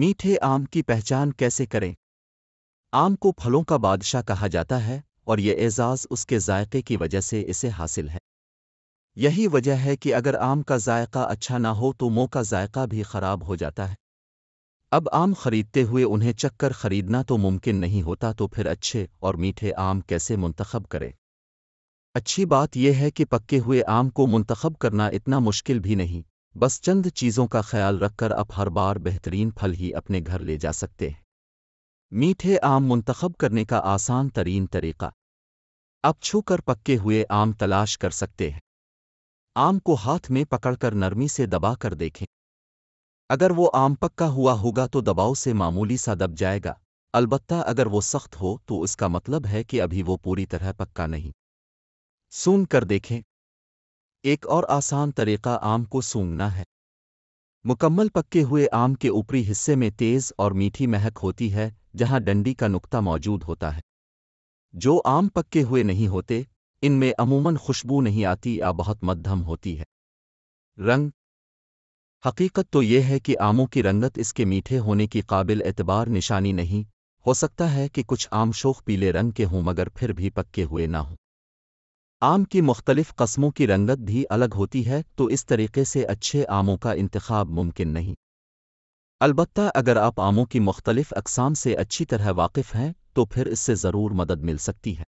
मीठे आम की पहचान कैसे करें आम को फलों का बादशाह कहा जाता है और ये एजाज़ उसके जायके की वजह से इसे हासिल है यही वजह है कि अगर आम का जायका अच्छा ना हो तो मुंह का जायका भी खराब हो जाता है अब आम खरीदते हुए उन्हें चक्कर खरीदना तो मुमकिन नहीं होता तो फिर अच्छे और मीठे आम कैसे मुंतखब करें अच्छी बात यह है कि पक्के हुए आम को मुंतखब करना इतना मुश्किल भी नहीं बस चंद चीज़ों का ख्याल रखकर आप हर बार बेहतरीन फल ही अपने घर ले जा सकते हैं मीठे आम मुंतखब करने का आसान तरीन तरीका आप छू कर पक्के हुए आम तलाश कर सकते हैं आम को हाथ में पकड़कर नरमी से दबा कर देखें अगर वो आम पक्का हुआ होगा तो दबाव से मामूली सा दब जाएगा अलबत्ता अगर वो सख्त हो तो उसका मतलब है कि अभी वो पूरी तरह पक्का नहीं सुन कर देखें एक और आसान तरीका आम को सूंघना है मुकम्मल पक्के हुए आम के ऊपरी हिस्से में तेज और मीठी महक होती है जहां डंडी का नुक्ता मौजूद होता है जो आम पक्के हुए नहीं होते इनमें अमूमन खुशबू नहीं आती या बहुत मध्यम होती है रंग हकीकत तो यह है कि आमों की रंगत इसके मीठे होने की काबिल एतबार निशानी नहीं हो सकता है कि कुछ आम शोख पीले रंग के हों मगर फिर भी पक्के हुए ना हों आम की मुख्तलिफ़ कस्मों की रंगत भी अलग होती है तो इस तरीके से अच्छे आमों का इंतखब मुमकिन नहीं अलबत् अगर आप आमों की मुख्तलिफ़ अकसाम से अच्छी तरह वाकिफ़ हैं तो फिर इससे ज़रूर मदद मिल सकती है